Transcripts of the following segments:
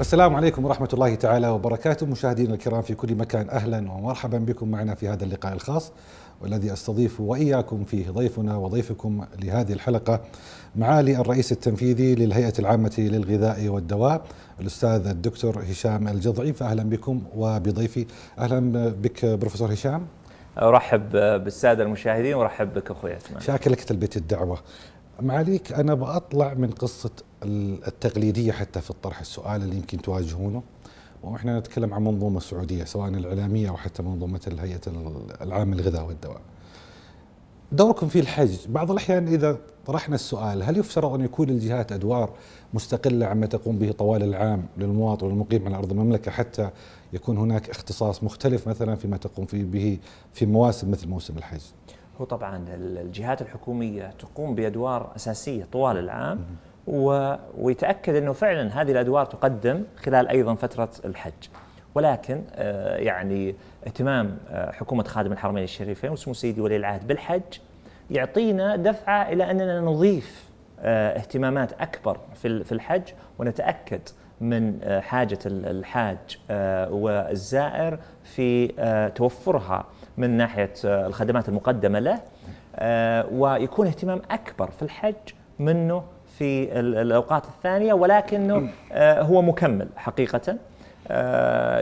السلام عليكم ورحمة الله تعالى وبركاته مشاهدينا الكرام في كل مكان أهلا ومرحبا بكم معنا في هذا اللقاء الخاص والذي استضيف واياكم فيه ضيفنا وضيفكم لهذه الحلقه معالي الرئيس التنفيذي للهيئه العامه للغذاء والدواء الاستاذ الدكتور هشام الجضعي فاهلا بكم وبضيفي اهلا بك بروفيسور هشام ارحب بالساده المشاهدين وارحب بك اخوي عثمان شاكر لك تلبيه الدعوه معاليك انا بطلع من قصه التقليديه حتى في الطرح السؤال اللي يمكن تواجهونه واحنا نتكلم عن منظومه سعوديه سواء الاعلاميه او حتى منظومه الهيئه العامه للغذاء والدواء. دوركم في الحج بعض الاحيان اذا طرحنا السؤال هل يفترض ان يكون الجهات ادوار مستقله عما تقوم به طوال العام للمواطن والمقيم على ارض المملكه حتى يكون هناك اختصاص مختلف مثلا فيما تقوم فيه به في مواسم مثل موسم الحج. هو طبعا الجهات الحكوميه تقوم بادوار اساسيه طوال العام و... ويتاكد انه فعلا هذه الادوار تقدم خلال ايضا فتره الحج. ولكن آه، يعني اهتمام آه، حكومه خادم الحرمين الشريفين وسمو سيدي ولي العهد بالحج يعطينا دفعه الى اننا نضيف آه، اهتمامات اكبر في الحج ونتاكد من حاجه الحاج والزائر في توفرها من ناحيه آه، الخدمات المقدمه له آه، ويكون اهتمام اكبر في الحج منه في الاوقات الثانيه ولكنه آه، هو مكمل حقيقه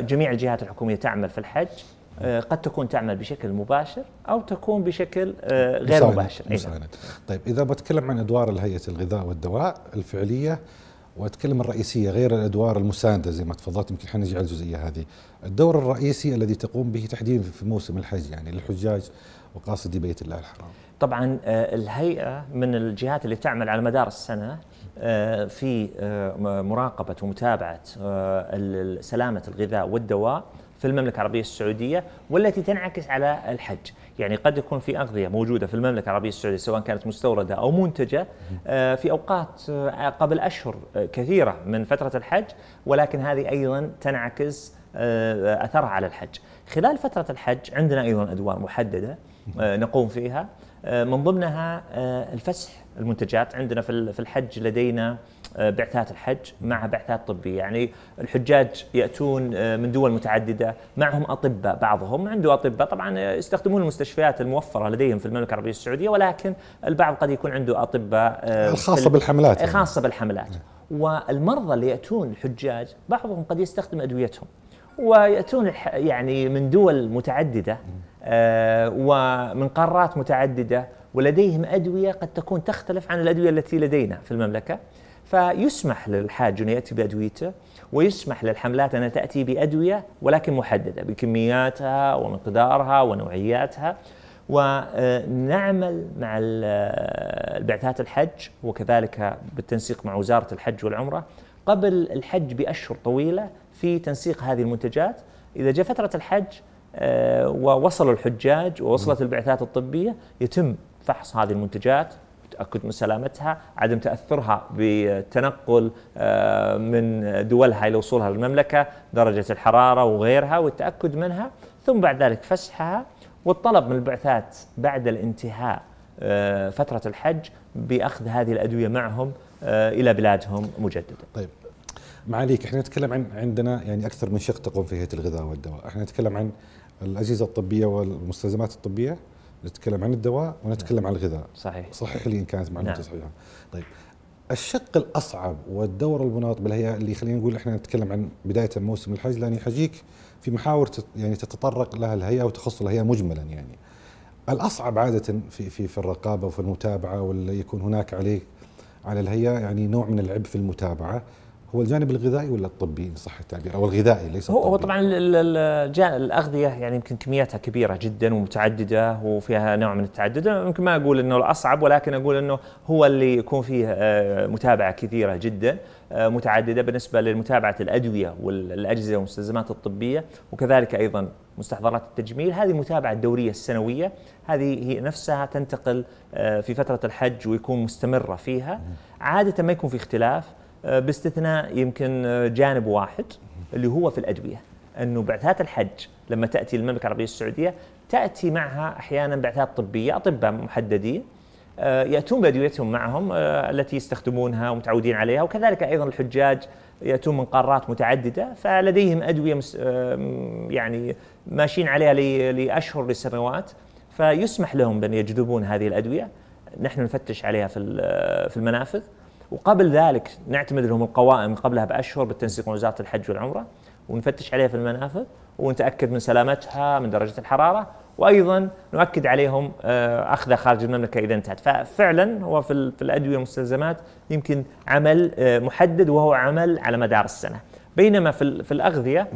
جميع الجهات الحكوميه تعمل في الحج قد تكون تعمل بشكل مباشر او تكون بشكل غير مساعدة. مباشر إيه. مساعدة. طيب اذا بتكلم عن ادوار الهيئه الغذاء والدواء الفعليه واتكلم الرئيسيه غير الادوار المسانده زي ما تفضلت يمكن حنجي على الجزئيه هذه. الدور الرئيسي الذي تقوم به تحديدا في موسم الحج يعني للحجاج وقاصدي بيت الله الحرام. طبعا آه، الهيئه من الجهات اللي تعمل على مدار السنه آه، في آه، مراقبه ومتابعه سلامه الغذاء والدواء في المملكه العربيه السعوديه والتي تنعكس على الحج، يعني قد يكون في اغذيه موجوده في المملكه العربيه السعوديه سواء كانت مستورده او منتجه آه، في اوقات آه، قبل اشهر آه، كثيره من فتره الحج ولكن هذه ايضا تنعكس اثرها على الحج. خلال فتره الحج عندنا ايضا ادوار محدده نقوم فيها من ضمنها الفسح المنتجات عندنا في الحج لدينا آه، بعثات الحج مع بعثات طبية يعني الحجاج يأتون آه، من دول متعددة معهم أطباء بعضهم عنده أطباء طبعا يستخدمون المستشفيات الموفرة لديهم في المملكة العربية السعودية ولكن البعض قد يكون عنده أطباء آه، خاصة بالحملات يعني. خاصة بالحملات نعم. والمرضى اللي يأتون الحجاج بعضهم قد يستخدم أدويتهم ويأتون يعني من دول متعددة ومن قارات متعددة ولديهم أدوية قد تكون تختلف عن الأدوية التي لدينا في المملكة فيسمح للحاج أن يأتي بأدويته ويسمح للحملات أن تأتي بأدوية ولكن محددة بكمياتها ومقدارها ونوعياتها ونعمل مع البعثات الحج وكذلك بالتنسيق مع وزارة الحج والعمرة قبل الحج بأشهر طويلة في تنسيق هذه المنتجات إذا جاء فترة الحج آه، ووصل الحجاج ووصلت البعثات الطبية يتم فحص هذه المنتجات تأكد من سلامتها عدم تأثرها بالتنقل آه، من دولها إلى وصولها للمملكة درجة الحرارة وغيرها والتأكد منها ثم بعد ذلك فسحها والطلب من البعثات بعد الانتهاء آه، فترة الحج بأخذ هذه الأدوية معهم آه، إلى بلادهم مجددا طيب معاليك احنا نتكلم عن عندنا يعني اكثر من شق تقوم فيه هيئه الغذاء والدواء، احنا نتكلم عن الاجهزه الطبيه والمستلزمات الطبيه نتكلم عن الدواء ونتكلم نعم. عن الغذاء صحيح صحيح اللي ان كانت معلومتي نعم. صحيحه طيب الشق الاصعب والدور المناط بالهيئه اللي خلينا نقول احنا نتكلم عن بدايه موسم الحج لان يحجيك في محاور يعني تتطرق لها الهيئه وتخص الهيئه مجملا يعني الاصعب عاده في في في الرقابه وفي المتابعه واللي يكون هناك عليه على الهيئه يعني نوع من العب في المتابعه هو الجانب الغذائي ولا الطبي ان صح التعبير او الغذائي ليس هو, طبعا الاغذيه يعني يمكن كمياتها كبيره جدا ومتعدده وفيها نوع من التعدد يمكن ما اقول انه الاصعب ولكن اقول انه هو اللي يكون فيه آه، متابعه كثيره جدا آه، متعدده بالنسبه لمتابعه الادويه والاجهزه والمستلزمات الطبيه وكذلك ايضا مستحضرات التجميل هذه المتابعه الدوريه السنويه هذه هي نفسها تنتقل آه، في فتره الحج ويكون مستمره فيها عاده ما يكون في اختلاف آه، باستثناء يمكن آه، جانب واحد اللي هو في الادويه انه بعثات الحج لما تاتي المملكه العربيه السعوديه تاتي معها احيانا بعثات طبيه اطباء محددين آه، ياتون بادويتهم معهم التي يستخدمونها ومتعودين عليها وكذلك ايضا الحجاج ياتون من قارات متعدده فلديهم ادويه يعني ماشيين عليها لاشهر لسنوات فيسمح لهم بان يجذبون هذه الادويه نحن نفتش عليها في في المنافذ وقبل ذلك نعتمد لهم القوائم قبلها باشهر بالتنسيق مع وزاره الحج والعمره ونفتش عليها في المنافذ ونتاكد من سلامتها من درجه الحراره وايضا نؤكد عليهم آه، اخذها خارج المملكه اذا انتهت ففعلا هو في الادويه والمستلزمات يمكن عمل آه، محدد وهو عمل على مدار السنه بينما في في الاغذيه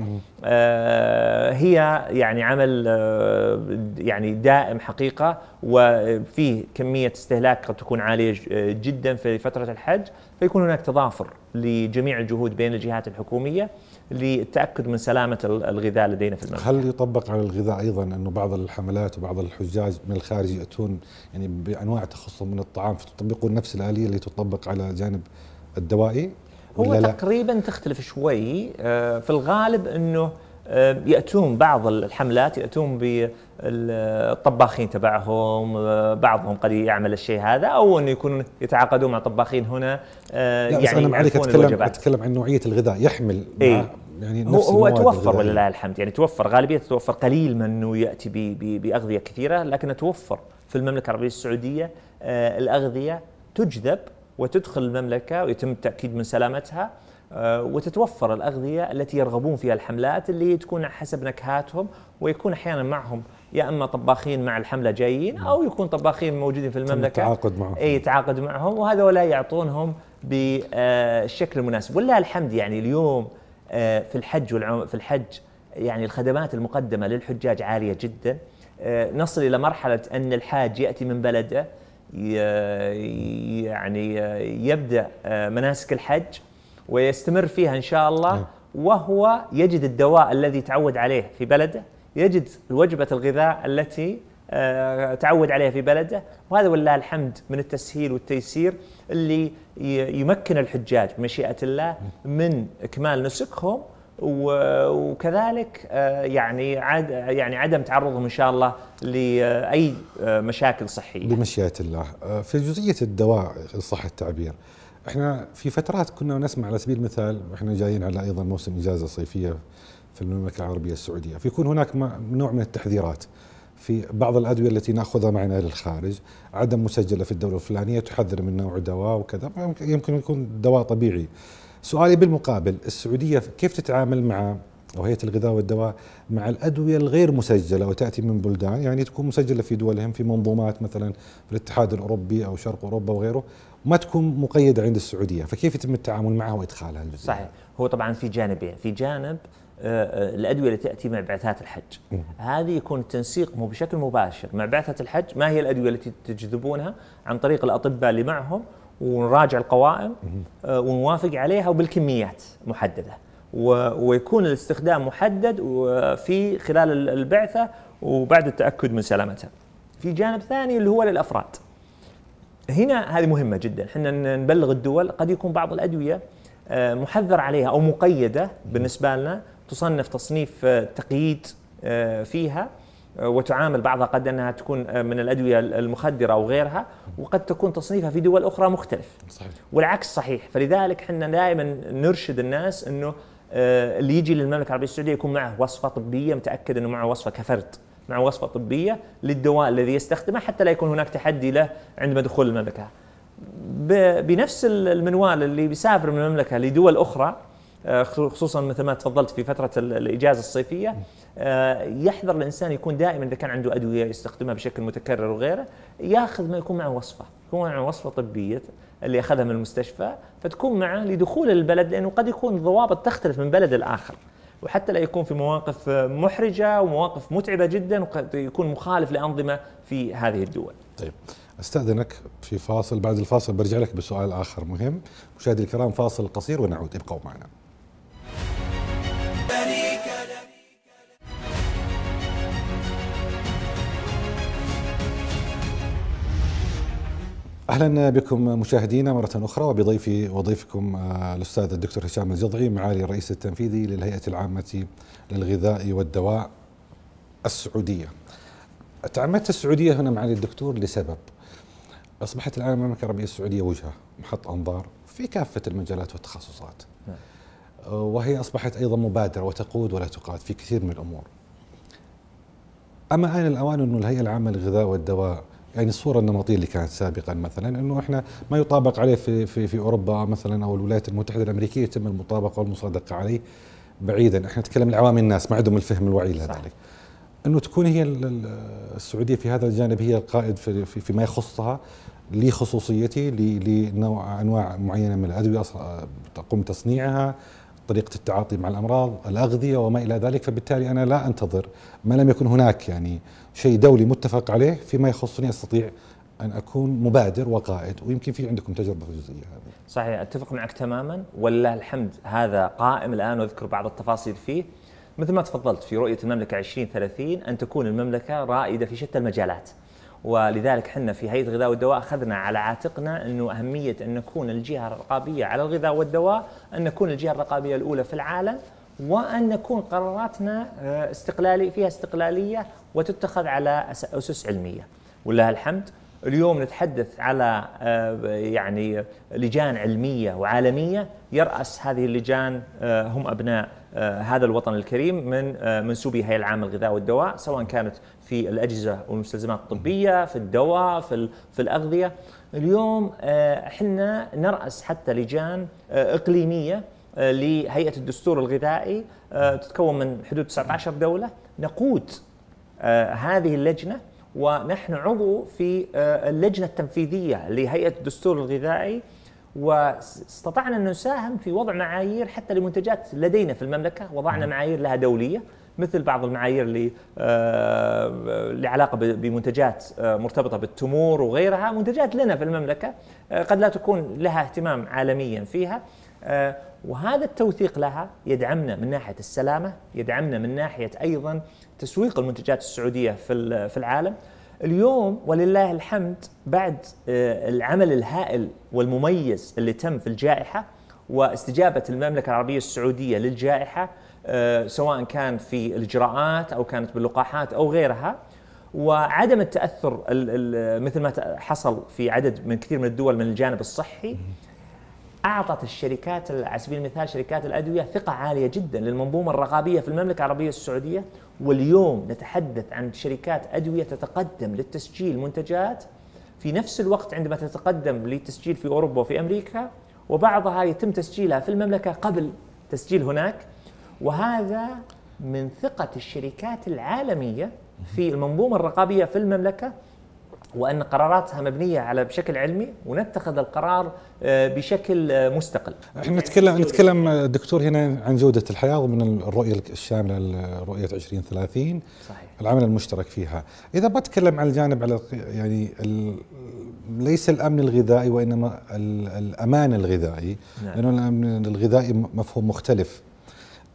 آه، هي يعني عمل آه، يعني دائم حقيقه وفيه كميه استهلاك قد تكون عاليه جدا في فتره الحج فيكون هناك تضافر لجميع الجهود بين الجهات الحكوميه للتاكد من سلامه الغذاء لدينا في المملكه. هل يطبق على الغذاء ايضا انه بعض الحملات وبعض الحجاج من الخارج ياتون يعني بانواع تخصص من الطعام فتطبقون نفس الاليه اللي تطبق على جانب الدوائي؟ هو تقريبا تختلف شوي آه، في الغالب انه آه، ياتون بعض الحملات ياتون بالطباخين تبعهم آه، بعضهم قد يعمل الشيء هذا او انه يكونون يتعاقدون مع طباخين هنا لا يعني بس انا معلك اتكلم اتكلم عن نوعيه الغذاء يحمل إيه؟ يعني نفس هو, هو توفر ولله الحمد يعني توفر غالبيه توفر قليل من انه ياتي باغذيه كثيره لكن توفر في المملكه العربيه السعوديه الاغذيه تجذب وتدخل المملكه ويتم التاكيد من سلامتها آه، وتتوفر الاغذيه التي يرغبون فيها الحملات اللي تكون حسب نكهاتهم ويكون احيانا معهم يا اما طباخين مع الحمله جايين نعم. او يكون طباخين موجودين في المملكه تعاقد معهم اي تعاقد معهم ولا يعطونهم بالشكل المناسب ولله الحمد يعني اليوم آه، في الحج والعم في الحج يعني الخدمات المقدمه للحجاج عاليه جدا آه، نصل الى مرحله ان الحاج ياتي من بلده يعني يبدا مناسك الحج ويستمر فيها ان شاء الله نعم. وهو يجد الدواء الذي تعود عليه في بلده يجد وجبه الغذاء التي آه، تعود عليها في بلده وهذا ولله الحمد من التسهيل والتيسير اللي يمكن الحجاج بمشيئه الله نعم. من اكمال نسكهم وكذلك آه، يعني عد يعني عدم تعرضهم ان شاء الله لاي آه، مشاكل صحيه. بمشيئه الله، آه، في جزئيه الدواء ان صح التعبير، احنا في فترات كنا نسمع على سبيل المثال واحنا جايين على ايضا موسم اجازه صيفيه في المملكه العربيه السعوديه، فيكون هناك نوع من التحذيرات في بعض الادويه التي ناخذها معنا للخارج، عدم مسجله في الدوله الفلانيه تحذر من نوع دواء وكذا، يمكن يكون دواء طبيعي. سؤالي بالمقابل السعودية كيف تتعامل مع أو هيئة الغذاء والدواء مع الأدوية الغير مسجلة وتأتي من بلدان يعني تكون مسجلة في دولهم في منظومات مثلا في الاتحاد الأوروبي أو شرق أوروبا وغيره ما تكون مقيدة عند السعودية فكيف يتم التعامل معها وإدخالها صحيح هو طبعا في جانبين في جانب آه، آه، الادويه اللي تاتي مع بعثات الحج هذه يكون التنسيق بشكل مباشر مع بعثه الحج ما هي الادويه التي تجذبونها عن طريق الاطباء اللي معهم ونراجع القوائم آه، ونوافق عليها وبالكميات محدده ويكون الاستخدام محدد في خلال البعثه وبعد التاكد من سلامتها. في جانب ثاني اللي هو للافراد. هنا هذه مهمه جدا، احنا نبلغ الدول قد يكون بعض الادويه آه، محذر عليها او مقيده بالنسبه لنا تصنف تصنيف آه، تقييد فيها آه، وتعامل بعضها قد انها تكون آه، من الادويه المخدره وغيرها وقد تكون تصنيفها في دول اخرى مختلف صحيح. والعكس صحيح فلذلك احنا دائما نرشد الناس انه آه، اللي يجي للمملكه العربيه السعوديه يكون معه وصفه طبيه متاكد انه معه وصفه كفرد مع وصفه طبيه للدواء الذي يستخدمه حتى لا يكون هناك تحدي له عندما دخول المملكه بنفس المنوال اللي بيسافر من المملكه لدول اخرى آه، خصوصا مثل ما تفضلت في فتره الاجازه الصيفيه آه، يحذر الانسان يكون دائما اذا كان عنده ادويه يستخدمها بشكل متكرر وغيره ياخذ ما يكون معه وصفه، يكون معه وصفه طبيه اللي اخذها من المستشفى فتكون معه لدخول البلد لانه قد يكون الضوابط تختلف من بلد لاخر. وحتى لا يكون في مواقف محرجه ومواقف متعبه جدا وقد يكون مخالف لانظمه في هذه الدول. طيب استاذنك في فاصل بعد الفاصل برجع لك بسؤال اخر مهم مشاهدي الكرام فاصل قصير ونعود ابقوا معنا اهلا بكم مشاهدينا مره اخرى وبضيفي وضيفكم آه، الاستاذ الدكتور هشام الجضعي معالي الرئيس التنفيذي للهيئه العامه للغذاء والدواء السعوديه. تعمدت السعوديه هنا معالي الدكتور لسبب اصبحت الان المملكه العربيه السعوديه وجهه محط انظار في كافه المجالات والتخصصات. آه، وهي اصبحت ايضا مبادره وتقود ولا تقاد في كثير من الامور. اما ان الاوان انه الهيئه العامه للغذاء والدواء يعني الصوره النمطيه اللي كانت سابقا مثلا انه احنا ما يطابق عليه في في, في اوروبا مثلا او الولايات المتحده الامريكيه يتم المطابقه والمصادقه عليه بعيدا احنا نتكلم لعوام الناس ما عندهم الفهم الوعي لذلك انه تكون هي السعوديه في هذا الجانب هي القائد في فيما يخصها لخصوصيته لنوع انواع معينه من الادويه تقوم تصنيعها طريقه التعاطي مع الامراض، الاغذيه وما الى ذلك، فبالتالي انا لا انتظر ما لم يكن هناك يعني شيء دولي متفق عليه فيما يخصني استطيع ان اكون مبادر وقائد، ويمكن في عندكم تجربه في الجزئيه هذه. صحيح اتفق معك تماما ولله الحمد هذا قائم الان واذكر بعض التفاصيل فيه. مثل ما تفضلت في رؤيه المملكه 2030 ان تكون المملكه رائده في شتى المجالات. ولذلك احنا في هيئه الغذاء والدواء اخذنا على عاتقنا انه اهميه ان نكون الجهه الرقابيه على الغذاء والدواء ان نكون الجهه الرقابيه الاولى في العالم وان نكون قراراتنا آه، استقلالي فيها استقلاليه وتتخذ على اسس علميه ولله الحمد اليوم نتحدث على آه، يعني لجان علميه وعالميه يراس هذه اللجان آه، هم ابناء آه، هذا الوطن الكريم من آه، منسوبي هيئه العامه للغذاء والدواء سواء كانت في الاجهزه والمستلزمات الطبيه في الدواء في في الاغذيه اليوم آه، احنا نراس حتى لجان اقليميه لهيئه الدستور الغذائي تتكون من حدود 19 دوله نقود هذه اللجنه ونحن عضو في اللجنه التنفيذيه لهيئه الدستور الغذائي واستطعنا أن نساهم في وضع معايير حتى لمنتجات لدينا في المملكة وضعنا نعم. معايير لها دولية مثل بعض المعايير اللي آه، لعلاقة بمنتجات آه، مرتبطة بالتمور وغيرها منتجات لنا في المملكة آه، قد لا تكون لها اهتمام عالميا فيها وهذا التوثيق لها يدعمنا من ناحيه السلامه، يدعمنا من ناحيه ايضا تسويق المنتجات السعوديه في العالم، اليوم ولله الحمد بعد آه، العمل الهائل والمميز اللي تم في الجائحه واستجابه المملكه العربيه السعوديه للجائحه آه، سواء كان في الاجراءات او كانت باللقاحات او غيرها وعدم التاثر مثل ما حصل في عدد من كثير من الدول من الجانب الصحي اعطت الشركات على سبيل المثال شركات الادويه ثقه عاليه جدا للمنظومه الرقابيه في المملكه العربيه السعوديه واليوم نتحدث عن شركات ادويه تتقدم للتسجيل منتجات في نفس الوقت عندما تتقدم للتسجيل في اوروبا وفي امريكا وبعضها يتم تسجيلها في المملكه قبل تسجيل هناك وهذا من ثقه الشركات العالميه في المنظومه الرقابيه في المملكه وان قراراتها مبنيه على بشكل علمي ونتخذ القرار آه، بشكل آه، مستقل. احنا نتكلم نتكلم آه، دكتور هنا عن جوده الحياه ومن الرؤيه الشامله لرؤيه 2030 صحيح العمل المشترك فيها، اذا بتكلم عن الجانب على يعني ال ليس الامن الغذائي وانما الامان الغذائي نعم. لانه الامن الغذائي مفهوم مختلف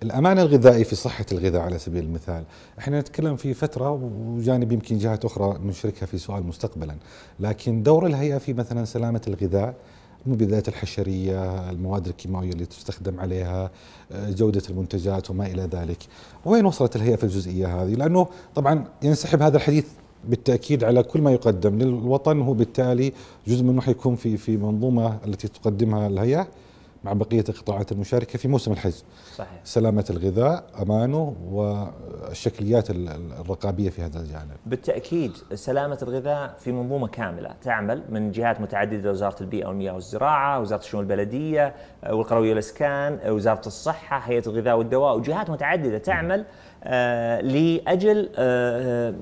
الامان الغذائي في صحه الغذاء على سبيل المثال احنا نتكلم في فتره وجانب يمكن جهات اخرى نشركها في سؤال مستقبلا لكن دور الهيئه في مثلا سلامه الغذاء المبيدات الحشريه المواد الكيماويه اللي تستخدم عليها جوده المنتجات وما الى ذلك وين وصلت الهيئه في الجزئيه هذه لانه طبعا ينسحب هذا الحديث بالتاكيد على كل ما يقدم للوطن هو بالتالي جزء منه حيكون في في منظومه التي تقدمها الهيئه مع بقية القطاعات المشاركة في موسم الحج صحيح. سلامة الغذاء أمانه والشكليات الرقابية في هذا الجانب بالتأكيد سلامة الغذاء في منظومة كاملة تعمل من جهات متعددة وزارة البيئة والمياه والزراعة وزارة الشؤون البلدية آه، والقروية والإسكان آه، وزارة الصحة هيئة الغذاء والدواء وجهات متعددة تعمل آه، لأجل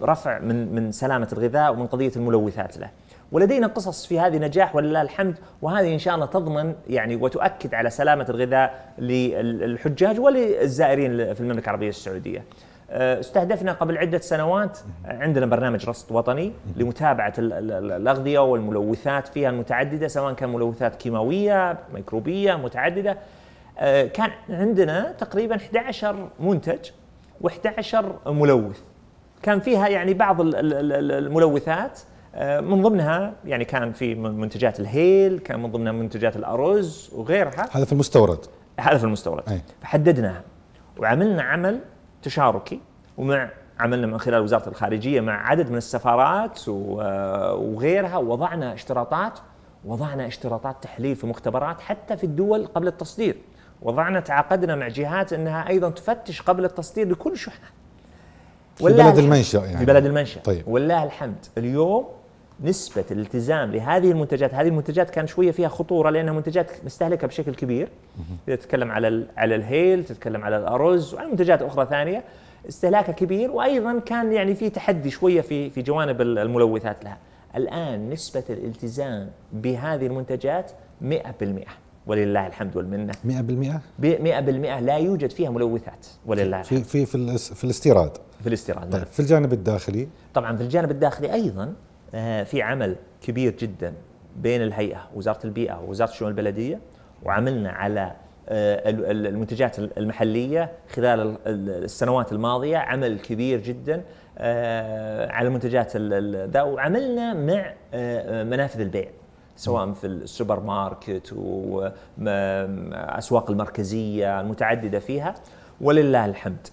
رفع من من سلامة الغذاء ومن قضية الملوثات له ولدينا قصص في هذه نجاح ولله الحمد وهذه ان شاء الله تضمن يعني وتؤكد على سلامه الغذاء للحجاج وللزائرين في المملكه العربيه السعوديه. آه، استهدفنا قبل عدة سنوات عندنا برنامج رصد وطني لمتابعة الأغذية والملوثات فيها المتعددة سواء كان ملوثات كيماوية ميكروبية متعددة آه، كان عندنا تقريبا 11 منتج و11 ملوث كان فيها يعني بعض الملوثات آه، من ضمنها يعني كان في منتجات الهيل كان من ضمنها منتجات الارز وغيرها هذا في المستورد هذا في المستورد أي. فحددناها وعملنا عمل تشاركي ومع عملنا من خلال وزاره الخارجيه مع عدد من السفارات آه، وغيرها ووضعنا اشتراطات وضعنا اشتراطات تحليل في مختبرات حتى في الدول قبل التصدير وضعنا تعاقدنا مع جهات انها ايضا تفتش قبل التصدير لكل شحنه في بلد المنشا يعني في بلد المنشا طيب. والله الحمد اليوم نسبة الالتزام لهذه المنتجات، هذه المنتجات كان شوية فيها خطورة لأنها منتجات مستهلكة بشكل كبير. إذا تتكلم على على الهيل، تتكلم على الأرز وعلى منتجات أخرى ثانية استهلاكها كبير وأيضا كان يعني في تحدي شوية في في جوانب الملوثات لها. الآن نسبة الالتزام بهذه المنتجات 100% ولله الحمد والمنه 100% 100% لا يوجد فيها ملوثات ولله الحمد في في في, في الاستيراد في الاستيراد نعم. طيب في الجانب الداخلي طبعا في الجانب الداخلي ايضا آه، في عمل كبير جدا بين الهيئه وزاره البيئه ووزاره الشؤون البلديه وعملنا على آه، المنتجات المحليه خلال السنوات الماضيه عمل كبير جدا آه، على منتجات ذا وعملنا مع منافذ البيع سواء في السوبر ماركت واسواق المركزيه المتعدده فيها ولله الحمد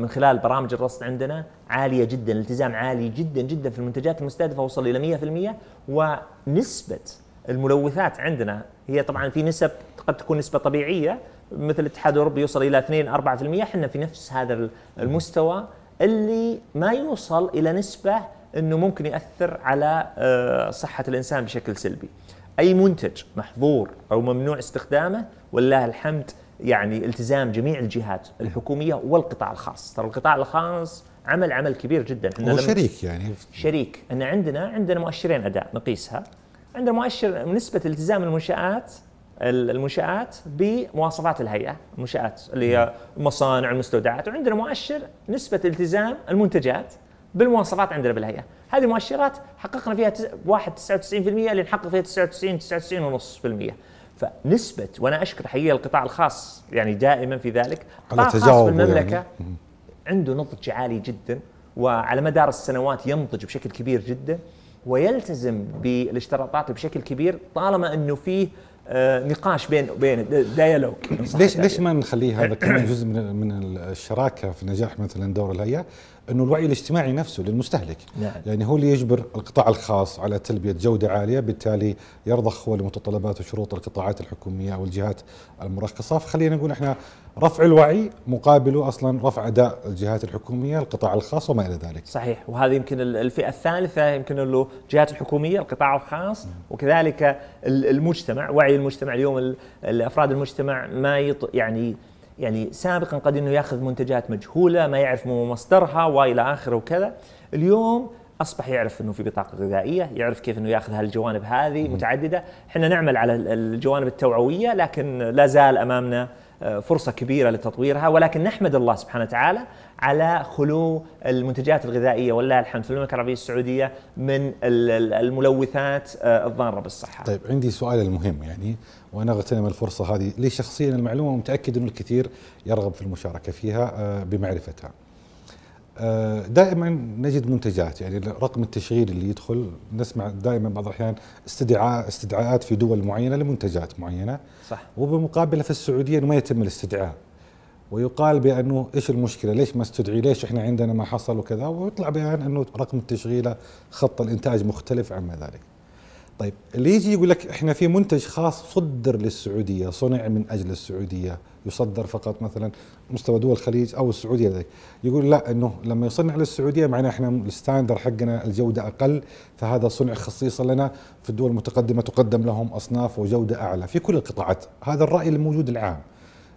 من خلال برامج الرصد عندنا عاليه جدا التزام عالي جدا جدا في المنتجات المستهدفه وصل الى 100% ونسبه الملوثات عندنا هي طبعا في نسب قد تكون نسبه طبيعيه مثل الاتحاد الاوروبي يوصل الى 2 4% احنا في نفس هذا المستوى اللي ما يوصل الى نسبه انه ممكن ياثر على آه، صحه الانسان بشكل سلبي. اي منتج محظور او ممنوع استخدامه ولله الحمد يعني التزام جميع الجهات الحكوميه والقطاع الخاص، ترى القطاع الخاص عمل عمل كبير جدا هو شريك يعني شريك، ان عندنا عندنا مؤشرين اداء نقيسها عندنا مؤشر نسبه التزام المنشات المنشآت بمواصفات الهيئة المنشآت اللي هي المصانع المستودعات وعندنا مؤشر نسبة التزام المنتجات بالمواصفات عندنا بالهيئة هذه المؤشرات حققنا فيها واحد 99% اللي نحقق فيها 99 99.5% فنسبة وأنا أشكر حقيقة القطاع الخاص يعني دائما في ذلك القطاع الخاص آه، في المملكة يعني. عنده نضج عالي جدا وعلى مدار السنوات ينضج بشكل كبير جدا ويلتزم بالاشتراطات بشكل كبير طالما انه فيه آه، نقاش بين بين ديالوج ليش ليش ما نخليه هذا كمان جزء من من الشراكه في نجاح مثلا دور الهيئه انه الوعي الاجتماعي نفسه للمستهلك نعم. يعني هو اللي يجبر القطاع الخاص على تلبيه جوده عاليه بالتالي يرضخ هو لمتطلبات وشروط القطاعات الحكوميه او الجهات المرخصه فخلينا نقول احنا رفع الوعي مقابله اصلا رفع اداء الجهات الحكوميه القطاع الخاص وما الى ذلك صحيح وهذه يمكن الفئه الثالثه يمكن له الجهات الحكوميه القطاع الخاص نعم. وكذلك المجتمع وعي المجتمع اليوم الافراد المجتمع ما يط... يعني يعني سابقا قد انه ياخذ منتجات مجهوله ما يعرف مصدرها والى اخره وكذا اليوم اصبح يعرف انه في بطاقه غذائيه، يعرف كيف انه ياخذ هالجوانب هذه متعدده، احنا نعمل على الجوانب التوعويه لكن لا زال امامنا فرصه كبيره لتطويرها ولكن نحمد الله سبحانه وتعالى على خلو المنتجات الغذائيه والله الحمد في المملكه العربيه السعوديه من الملوثات الضاره بالصحه. طيب عندي سؤال المهم يعني وانا اغتنم الفرصه هذه لي شخصيا المعلومه ومتاكد انه الكثير يرغب في المشاركه فيها آه، بمعرفتها. آه، دائما نجد منتجات يعني رقم التشغيل اللي يدخل نسمع دائما بعض الاحيان استدعاء استدعاءات في دول معينه لمنتجات معينه صح وبمقابله في السعوديه ما يتم الاستدعاء ويقال بانه ايش المشكله؟ ليش ما استدعي؟ ليش احنا عندنا ما حصل وكذا؟ ويطلع بيان انه رقم التشغيل خط الانتاج مختلف عما ذلك. طيب اللي يجي يقول لك احنا في منتج خاص صدر للسعوديه، صنع من اجل السعوديه، يصدر فقط مثلا مستوى دول الخليج او السعوديه لديك يقول لا انه لما يصنع للسعوديه معناه احنا الستاندر حقنا الجوده اقل فهذا صنع خصيصا لنا في الدول المتقدمه تقدم لهم اصناف وجوده اعلى في كل القطاعات هذا الراي الموجود العام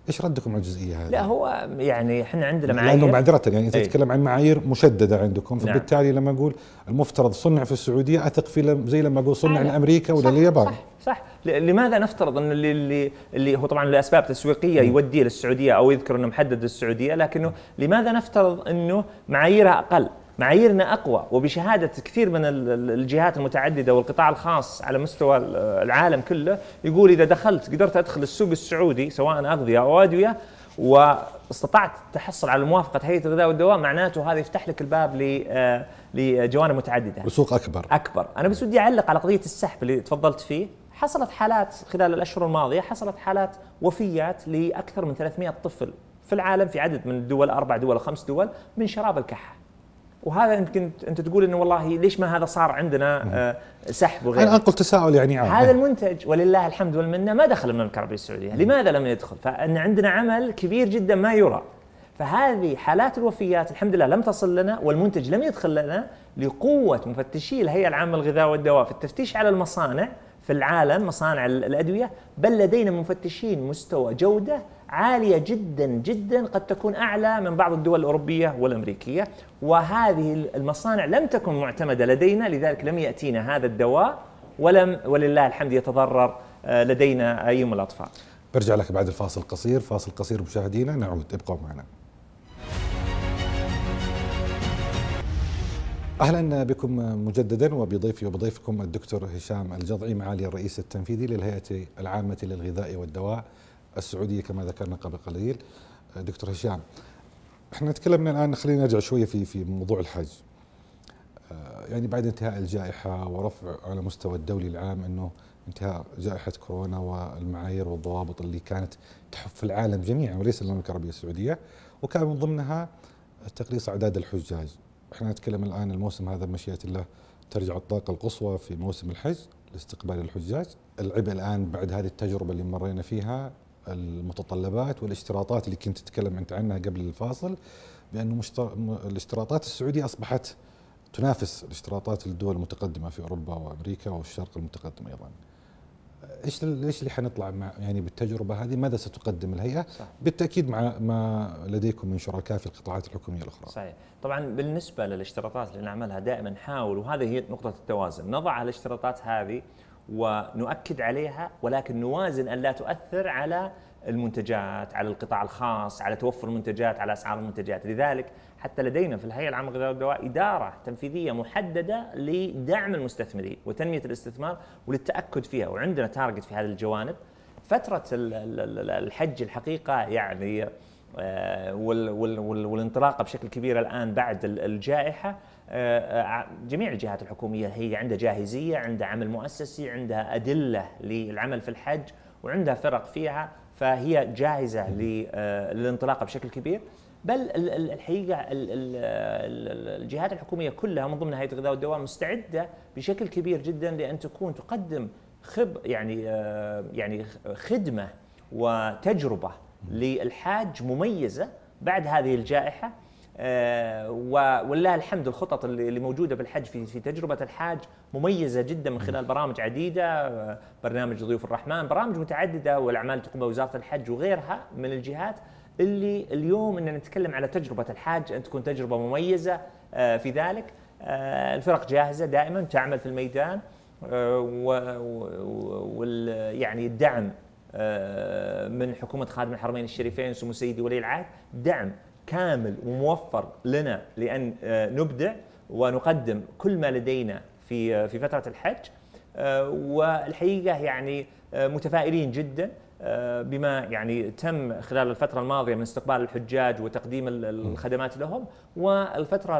ايش ردكم على الجزئيه هذه؟ لا هو يعني احنا عندنا معايير لانه معذره يعني انت إيه. تتكلم عن معايير مشدده عندكم نعم. فبالتالي نعم. لما اقول المفترض صنع في السعوديه اثق فيه زي لما اقول صنع آه لامريكا ولا اليابان صح صح لماذا نفترض ان اللي, اللي هو طبعا لاسباب تسويقيه يوديه للسعوديه او يذكر انه محدد للسعوديه لكنه لماذا نفترض انه معاييرها اقل؟ معاييرنا اقوى وبشهاده كثير من الجهات المتعدده والقطاع الخاص على مستوى العالم كله يقول اذا دخلت قدرت ادخل السوق السعودي سواء اغذيه او ادويه واستطعت تحصل على موافقه هيئه الغذاء والدواء معناته هذا يفتح لك الباب آه، لجوانب متعدده وسوق اكبر اكبر انا بس ودي اعلق على قضيه السحب اللي تفضلت فيه حصلت حالات خلال الاشهر الماضيه حصلت حالات وفيات لاكثر من 300 طفل في العالم في عدد من الدول اربع دول وخمس خمس دول من شراب الكحه وهذا يمكن انت تقول انه والله ليش ما هذا صار عندنا آه، سحب وغيره انا انقل تساؤل يعني عام هذا المنتج ولله الحمد والمنه ما دخل المملكه العربيه السعوديه، لماذا لم يدخل؟ فان عندنا عمل كبير جدا ما يرى فهذه حالات الوفيات الحمد لله لم تصل لنا والمنتج لم يدخل لنا لقوه مفتشي الهيئه العامه للغذاء والدواء في التفتيش على المصانع في العالم مصانع الادويه بل لدينا مفتشين مستوى جوده عاليه جدا جدا قد تكون اعلى من بعض الدول الاوروبيه والامريكيه وهذه المصانع لم تكن معتمده لدينا لذلك لم ياتينا هذا الدواء ولم ولله الحمد يتضرر آه، لدينا اي من الاطفال برجع لك بعد الفاصل القصير فاصل قصير مشاهدينا نعود ابقوا معنا اهلا بكم مجددا وبضيفي وبضيفكم الدكتور هشام الجضعي معالي الرئيس التنفيذي للهيئه العامه للغذاء والدواء السعوديه كما ذكرنا قبل قليل. دكتور هشام احنا تكلمنا الان خلينا نرجع شويه في في موضوع الحج. آه، يعني بعد انتهاء الجائحه ورفع على مستوى الدولي العام انه انتهاء جائحه كورونا والمعايير والضوابط اللي كانت تحف العالم جميعا وليس المملكه العربيه السعوديه وكان من ضمنها تقليص اعداد الحجاج احنا نتكلم الان الموسم هذا بمشيئه الله ترجع الطاقه القصوى في موسم الحج لاستقبال الحجاج، العبء الان بعد هذه التجربه اللي مرينا فيها المتطلبات والاشتراطات اللي كنت تتكلم انت عنها قبل الفاصل بانه مشتر... الاشتراطات السعوديه اصبحت تنافس الاشتراطات الدول المتقدمه في اوروبا وامريكا والشرق المتقدم ايضا. ايش ليش اللي حنطلع مع يعني بالتجربه هذه ماذا ستقدم الهيئه صح. بالتاكيد مع ما لديكم من شركاء في القطاعات الحكوميه الاخرى صحيح طبعا بالنسبه للاشتراطات اللي نعملها دائما نحاول وهذه هي نقطه التوازن نضع الاشتراطات هذه ونؤكد عليها ولكن نوازن ان لا تؤثر على المنتجات على القطاع الخاص على توفر المنتجات على اسعار المنتجات لذلك حتى لدينا في الهيئه العامه للغذاء والدواء اداره تنفيذيه محدده لدعم المستثمرين وتنميه الاستثمار وللتاكد فيها وعندنا تارجت في هذه الجوانب فتره الحج الحقيقه يعني آه، والانطلاقه بشكل كبير الان بعد الجائحه آه، آه، جميع الجهات الحكوميه هي عندها جاهزيه عندها عمل مؤسسي عندها ادله للعمل في الحج وعندها فرق فيها فهي جاهزه للانطلاقه بشكل كبير بل الحقيقه الجهات الحكوميه كلها من ضمنها هيئه الغذاء والدواء مستعده بشكل كبير جدا لان تكون تقدم خب يعني آه، يعني خدمه وتجربه للحاج مميزه بعد هذه الجائحه آه، ولله الحمد الخطط اللي موجوده بالحج في في تجربه الحاج مميزه جدا من خلال برامج عديده آه، برنامج ضيوف الرحمن برامج متعدده والاعمال تقوم بوزاره الحج وغيرها من الجهات اللي اليوم اننا نتكلم على تجربه الحاج ان تكون تجربه مميزه آه، في ذلك آه، الفرق جاهزه دائما تعمل في الميدان آه، ويعني الدعم من حكومه خادم الحرمين الشريفين سمو سيدي ولي العهد دعم كامل وموفر لنا لان نبدع ونقدم كل ما لدينا في في فتره الحج والحقيقه يعني متفائلين جدا آه، بما يعني تم خلال الفترة الماضية من استقبال الحجاج وتقديم الخدمات لهم والفترة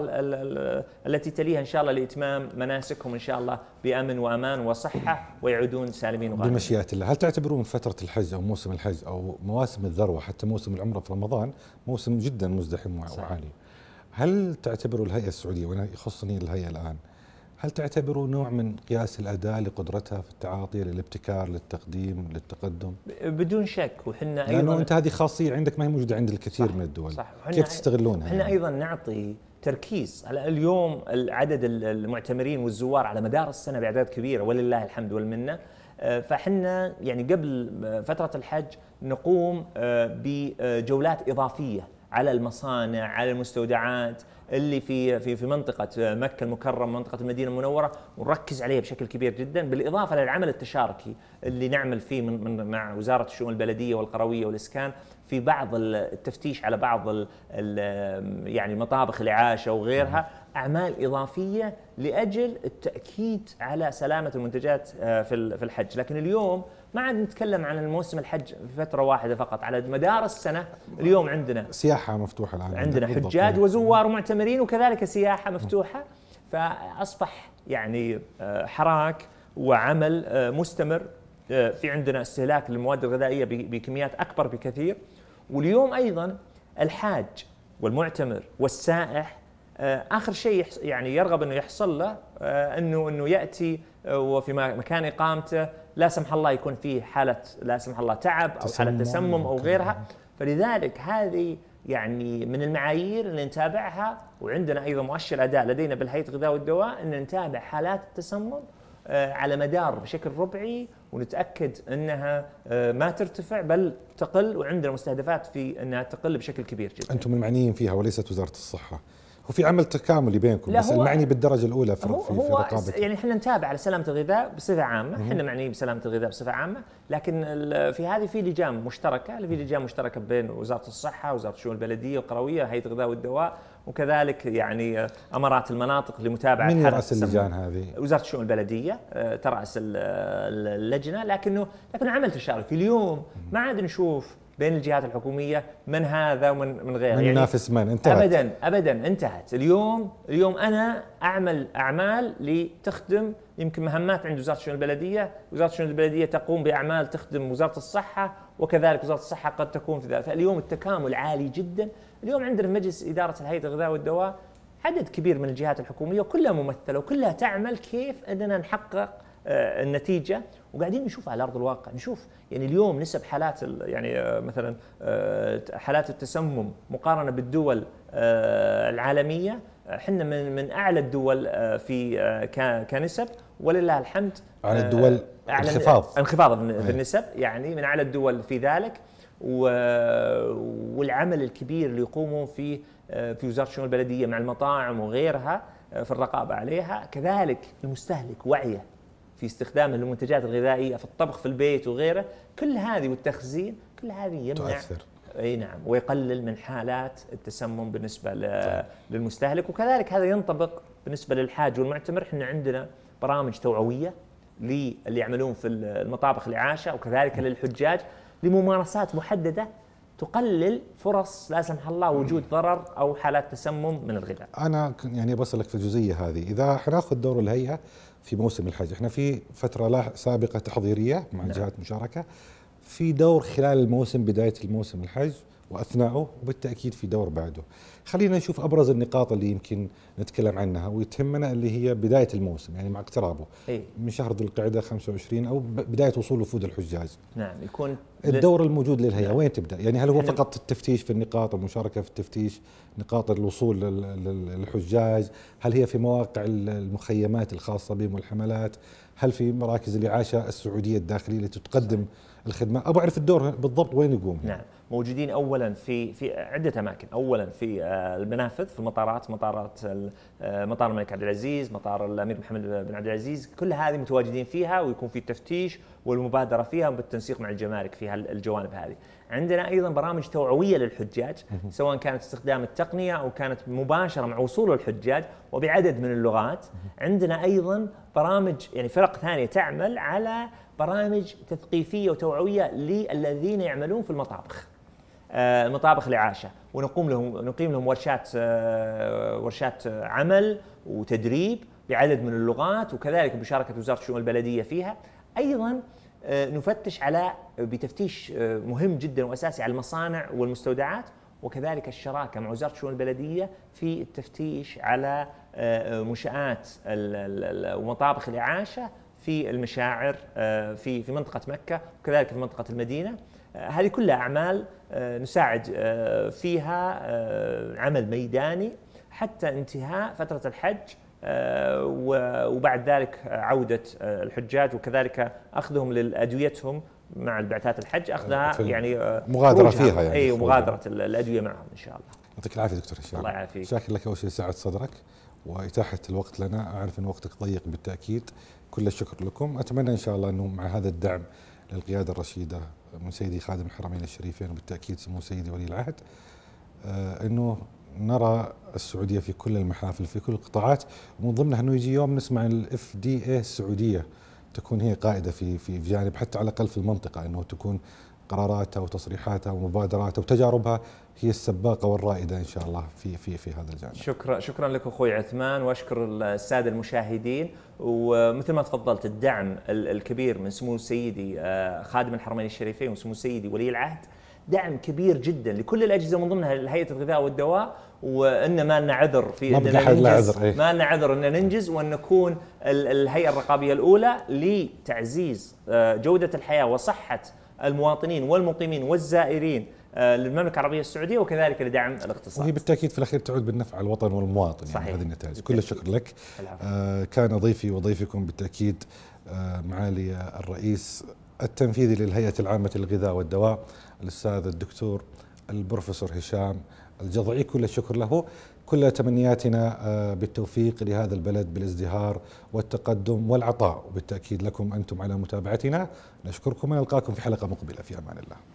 التي تليها إن شاء الله لإتمام مناسكهم إن شاء الله بأمن وأمان وصحة ويعودون سالمين وغانمين بمشيئة الله هل تعتبرون فترة الحج أو موسم الحج أو مواسم الذروة حتى موسم العمرة في رمضان موسم جدا مزدحم وعالي صحيح. هل تعتبروا الهيئة السعودية وأنا يخصني الهيئة الآن هل تعتبره نوع من قياس الأداء لقدرتها في التعاطي للابتكار للتقديم للتقدم بدون شك وحنا أيضا لأنه أنت هذه خاصية عندك ما هي موجودة عند الكثير صح من الدول صح كيف تستغلونها احنا يعني؟ أيضا نعطي تركيز على اليوم عدد المعتمرين والزوار على مدار السنة بأعداد كبيرة ولله الحمد والمنة آه، فحنا يعني قبل فترة الحج نقوم آه، بجولات إضافية على المصانع على المستودعات اللي في في في منطقه مكه المكرمه منطقه المدينه المنوره ونركز عليها بشكل كبير جدا بالاضافه للعمل التشاركي اللي نعمل فيه من, من مع وزاره الشؤون البلديه والقرويه والاسكان في بعض التفتيش على بعض الـ الـ يعني مطابخ الاعاشه وغيرها اعمال اضافيه لاجل التاكيد على سلامه المنتجات آه، في الحج لكن اليوم ما عاد نتكلم عن الموسم الحج في فتره واحده فقط على مدار السنه اليوم عندنا سياحه مفتوحه الان عندنا حجاج وزوار ومعتمرين وكذلك سياحه مفتوحه فاصبح يعني آه، حراك وعمل آه، مستمر آه، في عندنا استهلاك للمواد الغذائيه بكميات اكبر بكثير واليوم ايضا الحاج والمعتمر والسائح اخر شيء يعني يرغب انه يحصل له انه انه ياتي وفي مكان اقامته لا سمح الله يكون فيه حاله لا سمح الله تعب او حاله تسمم او غيرها نعم. فلذلك هذه يعني من المعايير اللي نتابعها وعندنا ايضا مؤشر اداء لدينا بالهيئه الغذاء والدواء ان نتابع حالات التسمم آه، على مدار بشكل ربعي ونتاكد انها آه، ما ترتفع بل تقل وعندنا مستهدفات في انها تقل بشكل كبير جدا. انتم المعنيين فيها وليست وزاره الصحه. هو في عمل تكاملي بينكم بس المعني بالدرجه الاولى في هو في, هو في يعني احنا نتابع على سلامه الغذاء بصفه عامه احنا معنيين بسلامه الغذاء بصفه عامه لكن في هذه في لجان مشتركه في لجان مشتركه بين وزاره الصحه وزاره الشؤون البلديه والقرويه هيئه الغذاء والدواء وكذلك يعني آه، امارات المناطق لمتابعه من يراس اللجان هذه؟ وزاره الشؤون البلديه آه، تراس آه، اللجنه لكنه لكن عمل تشاركي اليوم ما عاد نشوف بين الجهات الحكوميه من هذا ومن من غيره من يعني ينافس من انتهت ابدا ابدا انتهت اليوم اليوم انا اعمل اعمال لتخدم يمكن مهمات عند وزاره الشؤون البلديه، وزاره الشؤون البلديه تقوم باعمال تخدم وزاره الصحه وكذلك وزاره الصحه قد تكون في ذلك، فاليوم التكامل عالي جدا، اليوم عندنا في مجلس اداره الهيئه الغذاء والدواء عدد كبير من الجهات الحكوميه وكلها ممثله وكلها تعمل كيف اننا نحقق آه، النتيجه وقاعدين نشوف على ارض الواقع نشوف يعني اليوم نسب حالات يعني آه، مثلا آه، حالات التسمم مقارنه بالدول آه، العالميه احنا من من اعلى الدول في كنسب ولله الحمد على الدول انخفاض انخفاض بالنسب إيه. يعني من اعلى الدول في ذلك والعمل الكبير اللي يقومون فيه في وزاره الشؤون البلديه مع المطاعم وغيرها في الرقابه عليها كذلك المستهلك وعيه في استخدامه للمنتجات الغذائيه في الطبخ في البيت وغيره كل هذه والتخزين كل هذه يمنع تؤثر. اي نعم ويقلل من حالات التسمم بالنسبه طيب. للمستهلك وكذلك هذا ينطبق بالنسبه للحاج والمعتمر احنا عندنا برامج توعويه للي يعملون في المطابخ الاعاشه وكذلك للحجاج لممارسات محدده تقلل فرص لا سمح الله وجود ضرر او حالات تسمم من الغذاء. انا يعني بصلك في الجزئيه هذه، اذا حناخذ دور الهيئه في موسم الحج، احنا في فتره سابقه تحضيريه مع نعم. جهات مشاركه في دور خلال الموسم بدايه الموسم الحج واثناؤه وبالتاكيد في دور بعده. خلينا نشوف ابرز النقاط اللي يمكن نتكلم عنها وتهمنا اللي هي بدايه الموسم يعني مع اقترابه أي. من شهر ذي القعده 25 او بدايه وصول وفود الحجاج. نعم يكون الدور الموجود للهيئه نعم. وين تبدا؟ يعني هل هو يعني فقط التفتيش في النقاط المشاركه في التفتيش نقاط الوصول للحجاج؟ هل هي في مواقع المخيمات الخاصه بهم والحملات؟ هل في مراكز الاعاشه السعوديه الداخليه التي تقدم صحيح. الخدمه ابغى اعرف الدور بالضبط وين يقوم نعم موجودين اولا في في عده اماكن، اولا في آه، المنافذ في المطارات، مطارات آه، مطار الملك عبد العزيز، مطار الامير محمد بن عبد العزيز، كل هذه متواجدين فيها ويكون في التفتيش والمبادره فيها بالتنسيق مع الجمارك في الجوانب هذه. عندنا ايضا برامج توعويه للحجاج سواء كانت استخدام التقنيه او كانت مباشره مع وصول الحجاج وبعدد من اللغات. عندنا ايضا برامج يعني فرق ثانيه تعمل على برامج تثقيفيه وتوعويه للذين يعملون في المطابخ آه، المطابخ الإعاشة ونقوم لهم نقيم لهم ورشات آه، ورشات عمل وتدريب بعدد من اللغات وكذلك بمشاركة وزارة الشؤون البلدية فيها أيضا آه، نفتش على بتفتيش مهم جدا وأساسي على المصانع والمستودعات وكذلك الشراكة مع وزارة الشؤون البلدية في التفتيش على منشآت ومطابخ الإعاشة في المشاعر آه، في في منطقه مكه وكذلك في منطقه المدينه آه، هذه كلها اعمال آه، نساعد فيها عمل ميداني حتى انتهاء فتره الحج وبعد ذلك عوده الحجاج وكذلك اخذهم لادويتهم مع البعثات الحج اخذها يعني مغادره فيها يعني اي مغادره الادويه معهم ان شاء الله يعطيك العافيه دكتور هشام الله يعافيك شاكر لك اول شيء سعه صدرك واتاحه الوقت لنا اعرف ان وقتك ضيق بالتاكيد كل الشكر لكم أتمنى إن شاء الله أنه مع هذا الدعم للقيادة الرشيدة من سيدي خادم الحرمين الشريفين وبالتأكيد سمو سيدي ولي العهد آه، أنه نرى السعودية في كل المحافل في كل القطاعات ومن ضمنها أنه يجي يوم نسمع الاف دي اي السعودية تكون هي قائدة في في جانب حتى على الأقل في المنطقة أنه تكون قراراتها وتصريحاتها ومبادراتها وتجاربها هي السباقه والرائده ان شاء الله في في في هذا الجانب. شكرا شكرا لك اخوي عثمان واشكر الساده المشاهدين ومثل ما تفضلت الدعم الكبير من سمو سيدي آه، خادم الحرمين الشريفين وسمو سيدي ولي العهد دعم كبير جدا لكل الاجهزه من ضمنها هيئه الغذاء والدواء وان ما لنا عذر في ان ننجز إيه. ما لنا عذر ان ننجز وان نكون الهيئه الرقابيه الاولى لتعزيز آه، جوده الحياه وصحه المواطنين والمقيمين والزائرين آه، للمملكه العربيه السعوديه وكذلك لدعم الاقتصاد. وهي بالتاكيد في الاخير تعود بالنفع على الوطن والمواطن يعني صحيح. يعني هذه النتائج، كل الشكر لك. آه كان ضيفي وضيفكم بالتاكيد آه معالي الرئيس التنفيذي للهيئه العامه للغذاء والدواء الاستاذ الدكتور البروفيسور هشام الجضعي كل الشكر له كل تمنياتنا آه، بالتوفيق لهذا البلد بالازدهار والتقدم والعطاء وبالتأكيد لكم أنتم على متابعتنا نشكركم ونلقاكم في حلقة مقبلة في أمان الله